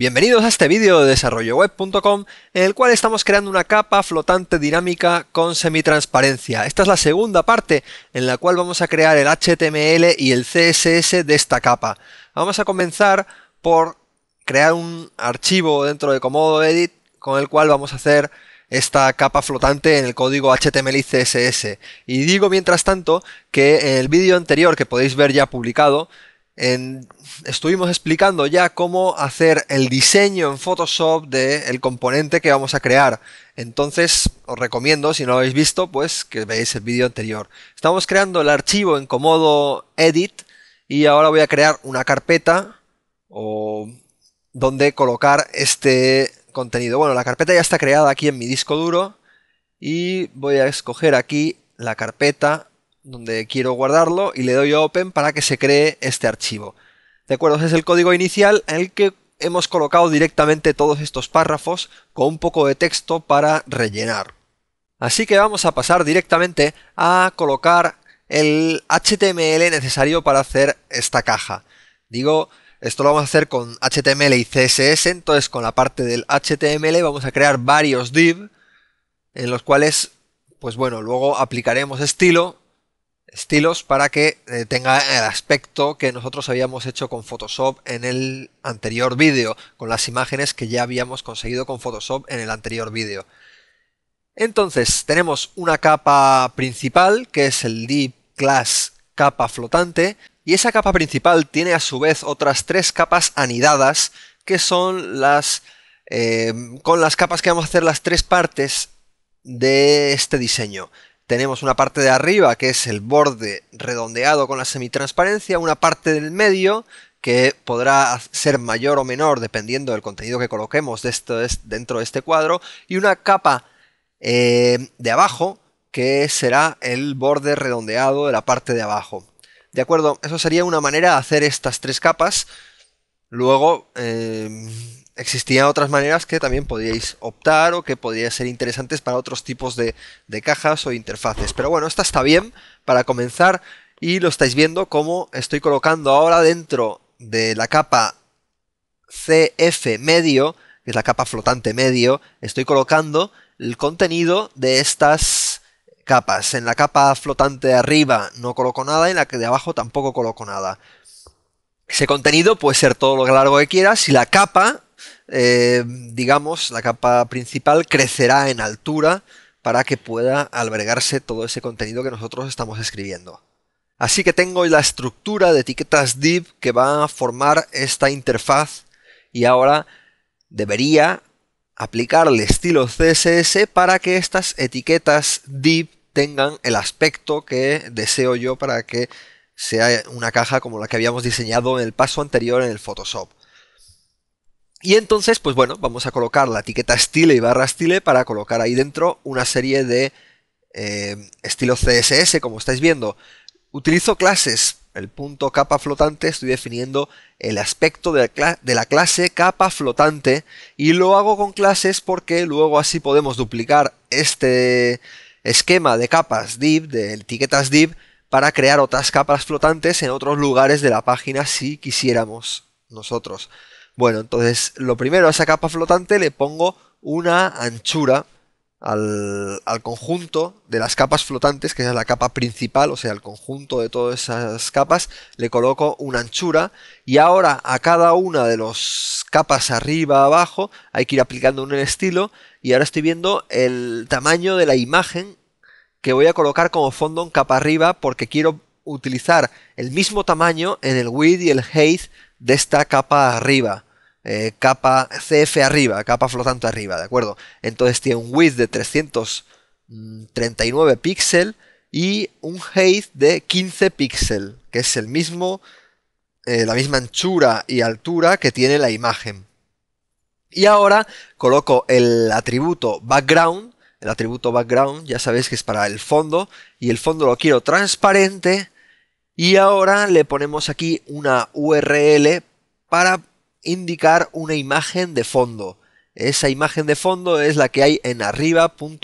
Bienvenidos a este vídeo de desarrolloweb.com en el cual estamos creando una capa flotante dinámica con semitransparencia. Esta es la segunda parte en la cual vamos a crear el HTML y el CSS de esta capa. Vamos a comenzar por crear un archivo dentro de Comodo Edit con el cual vamos a hacer esta capa flotante en el código HTML y CSS. Y digo mientras tanto que en el vídeo anterior que podéis ver ya publicado estuvimos explicando ya cómo hacer el diseño en Photoshop del componente que vamos a crear. Entonces os recomiendo, si no lo habéis visto, pues que veáis el vídeo anterior. Estamos creando el archivo en Comodo Edit y ahora voy a crear una carpeta o donde colocar este contenido. Bueno, la carpeta ya está creada aquí en mi disco duro y voy a escoger aquí la carpeta donde quiero guardarlo y le doy a Open para que se cree este archivo. ¿De acuerdo? Ese es el código inicial en el que hemos colocado directamente todos estos párrafos con un poco de texto para rellenar. Así que vamos a pasar directamente a colocar el HTML necesario para hacer esta caja. Digo, esto lo vamos a hacer con HTML y CSS, entonces con la parte del HTML vamos a crear varios div en los cuales, pues bueno, luego aplicaremos estilo estilos para que eh, tenga el aspecto que nosotros habíamos hecho con Photoshop en el anterior vídeo, con las imágenes que ya habíamos conseguido con Photoshop en el anterior vídeo. Entonces, tenemos una capa principal, que es el Deep Class capa flotante, y esa capa principal tiene a su vez otras tres capas anidadas, que son las... Eh, con las capas que vamos a hacer las tres partes de este diseño. Tenemos una parte de arriba que es el borde redondeado con la semitransparencia, una parte del medio que podrá ser mayor o menor dependiendo del contenido que coloquemos dentro de este cuadro, y una capa eh, de abajo que será el borde redondeado de la parte de abajo. De acuerdo, eso sería una manera de hacer estas tres capas. Luego, eh, existían otras maneras que también podíais optar o que podíais ser interesantes para otros tipos de, de, cajas o interfaces. Pero bueno, esta está bien para comenzar y lo estáis viendo como estoy colocando ahora dentro de la capa CF medio, que es la capa flotante medio, estoy colocando el contenido de estas capas. En la capa flotante de arriba no coloco nada y en la de abajo tampoco coloco nada. Ese contenido puede ser todo lo largo que quieras y la capa eh, digamos, la capa principal crecerá en altura para que pueda albergarse todo ese contenido que nosotros estamos escribiendo. Así que tengo la estructura de etiquetas div que va a formar esta interfaz y ahora debería aplicarle estilo CSS para que estas etiquetas div tengan el aspecto que deseo yo para que sea una caja como la que habíamos diseñado en el paso anterior en el Photoshop. Y entonces, pues bueno, vamos a colocar la etiqueta estile y barra style para colocar ahí dentro una serie de eh, estilos CSS, como estáis viendo. Utilizo clases, el punto capa flotante, estoy definiendo el aspecto de de la clase capa flotante y lo hago con clases porque luego así podemos duplicar este esquema de capas div, de etiquetas div, para crear otras capas flotantes en otros lugares de la página si quisiéramos nosotros. Bueno, entonces lo primero a esa capa flotante le pongo una anchura al, conjunto de las capas flotantes, que es la capa principal, o sea, el conjunto de todas esas capas, le coloco una anchura y ahora a cada una de las capas arriba, abajo, hay que ir aplicando un estilo y ahora estoy viendo el tamaño de la imagen que voy a colocar como fondo en capa arriba porque quiero utilizar el mismo tamaño en el width y el height de esta capa arriba. Eh, capa CF arriba, capa flotante arriba, ¿de acuerdo? Entonces tiene un width de 339 mm, píxel y un height de 15 píxel, que es el mismo, eh, la misma anchura y altura que tiene la imagen. Y ahora coloco el atributo background, el atributo background ya sabéis que es para el fondo, y el fondo lo quiero transparente, y ahora le ponemos aquí una URL para indicar una imagen de fondo. Esa imagen de fondo es la que hay en arriba.png.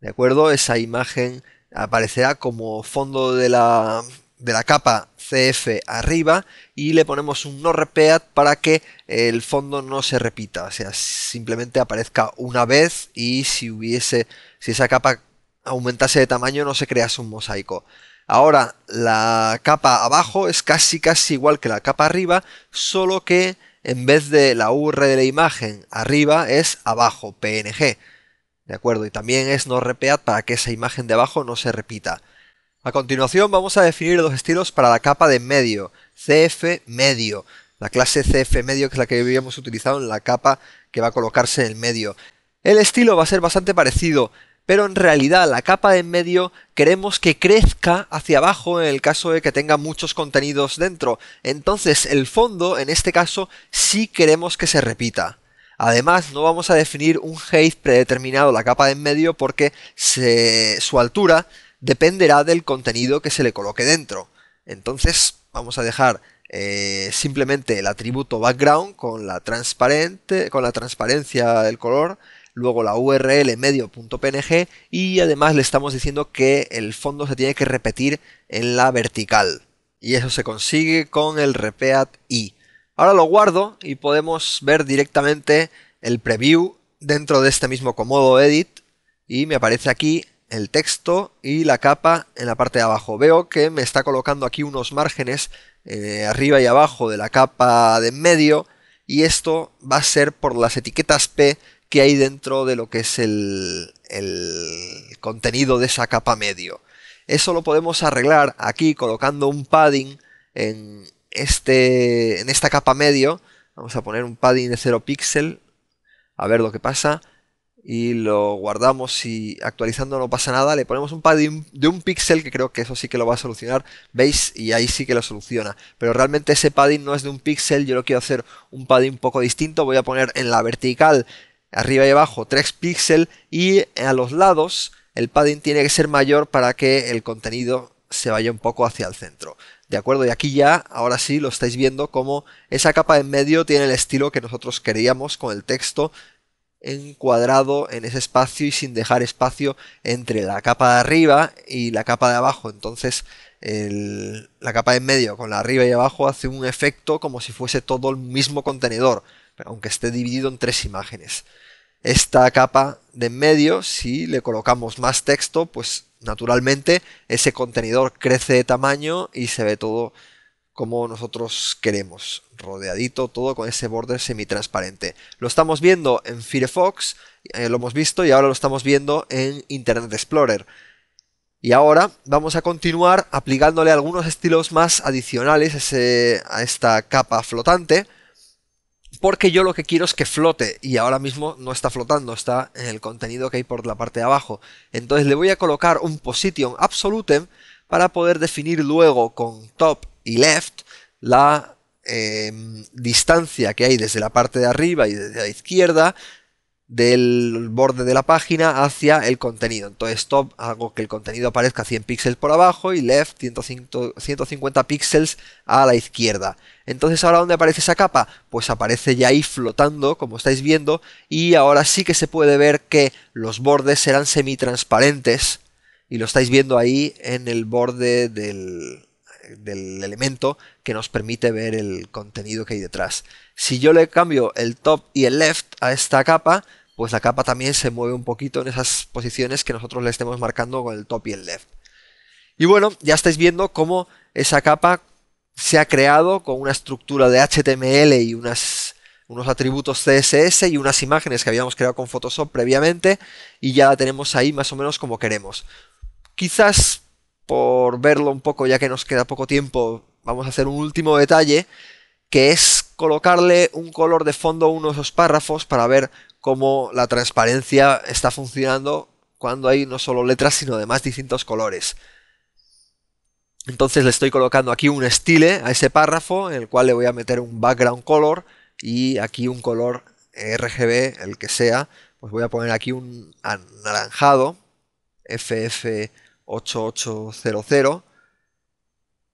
¿De acuerdo? Esa imagen aparecerá como fondo de la, de la capa CF arriba y le ponemos un no repeat para que el fondo no se repita, o sea, simplemente aparezca una vez y si hubiese, si esa capa aumentase de tamaño no se crease un mosaico. Ahora la capa abajo es casi casi igual que la capa arriba, solo que en vez de la URL de la imagen arriba es abajo, PNG. ¿De acuerdo? Y también es no repeat para que esa imagen de abajo no se repita. A continuación vamos a definir dos estilos para la capa de medio, CF medio, la clase CF medio que es la que habíamos utilizado en la capa que va a colocarse en el medio. El estilo va a ser bastante parecido pero en realidad la capa de en medio queremos que crezca hacia abajo en el caso de que tenga muchos contenidos dentro. Entonces el fondo, en este caso, sí queremos que se repita. Además, no vamos a definir un height predeterminado la capa de en medio porque su altura dependerá del contenido que se le coloque dentro. Entonces, vamos a dejar eh, simplemente el atributo background con la, transparente, con la transparencia del color luego la URL medio.png y además le estamos diciendo que el fondo se tiene que repetir en la vertical. Y eso se consigue con el repeat i. Ahora lo guardo y podemos ver directamente el preview dentro de este mismo comodo edit y me aparece aquí el texto y la capa en la parte de abajo. Veo que me está colocando aquí unos márgenes eh, arriba y abajo de la capa de medio y esto va a ser por las etiquetas P que hay dentro de lo que es el, contenido de esa capa medio. Eso lo podemos arreglar aquí colocando un padding en, este, en esta capa medio. Vamos a poner un padding de 0 píxel. A ver lo que pasa. Y lo guardamos y actualizando no pasa nada. Le ponemos un padding de un píxel que creo que eso sí que lo va a solucionar. ¿Veis? Y ahí sí que lo soluciona. Pero realmente ese padding no es de un píxel. Yo lo quiero hacer un padding un poco distinto. Voy a poner en la vertical arriba y abajo 3 píxeles y a los lados el padding tiene que ser mayor para que el contenido se vaya un poco hacia el centro. De acuerdo, y aquí ya, ahora sí, lo estáis viendo como esa capa en medio tiene el estilo que nosotros queríamos con el texto encuadrado en ese espacio y sin dejar espacio entre la capa de arriba y la capa de abajo. Entonces, la capa de en medio con la arriba y abajo hace un efecto como si fuese todo el mismo contenedor aunque esté dividido en tres imágenes. Esta capa de en medio, si le colocamos más texto, pues naturalmente ese contenedor crece de tamaño y se ve todo como nosotros queremos, rodeadito todo con ese borde semitransparente. Lo estamos viendo en Firefox, eh, lo hemos visto y ahora lo estamos viendo en Internet Explorer. Y ahora vamos a continuar aplicándole algunos estilos más adicionales a esta capa flotante porque yo lo que quiero es que flote y ahora mismo no está flotando, está en el contenido que hay por la parte de abajo. Entonces le voy a colocar un position absolutem para poder definir luego con top y left la eh, distancia que hay desde la parte de arriba y desde la izquierda del borde de la página hacia el contenido. Entonces top hago que el contenido aparezca 100 píxeles por abajo y left 150 píxeles a la izquierda. Entonces ahora dónde aparece esa capa? Pues aparece ya ahí flotando como estáis viendo y ahora sí que se puede ver que los bordes serán semitransparentes y lo estáis viendo ahí en el borde del elemento que nos permite ver el contenido que hay detrás. Si yo le cambio el top y el left, a esta capa, pues la capa también se mueve un poquito en esas posiciones que nosotros le estemos marcando con el top y el left. Y bueno, ya estáis viendo cómo esa capa se ha creado con una estructura de HTML y unas, unos atributos CSS y unas imágenes que habíamos creado con Photoshop previamente y ya la tenemos ahí más o menos como queremos. Quizás por verlo un poco, ya que nos queda poco tiempo, vamos a hacer un último detalle que es colocarle un color de fondo a uno de esos párrafos para ver cómo la transparencia está funcionando cuando hay no solo letras, sino además distintos colores. Entonces le estoy colocando aquí un estile a ese párrafo, en el cual le voy a meter un background color y aquí un color RGB, el que sea. Pues voy a poner aquí un anaranjado, FF8800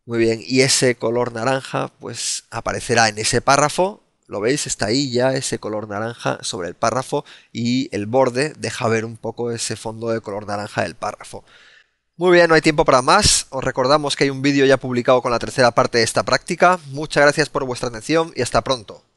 muy bien, y ese color naranja pues aparecerá en ese párrafo, lo veis, está ahí ya ese color naranja sobre el párrafo y el borde deja ver un poco ese fondo de color naranja del párrafo. Muy bien, no hay tiempo para más, os recordamos que hay un vídeo ya publicado con la tercera parte de esta práctica, muchas gracias por vuestra atención y hasta pronto.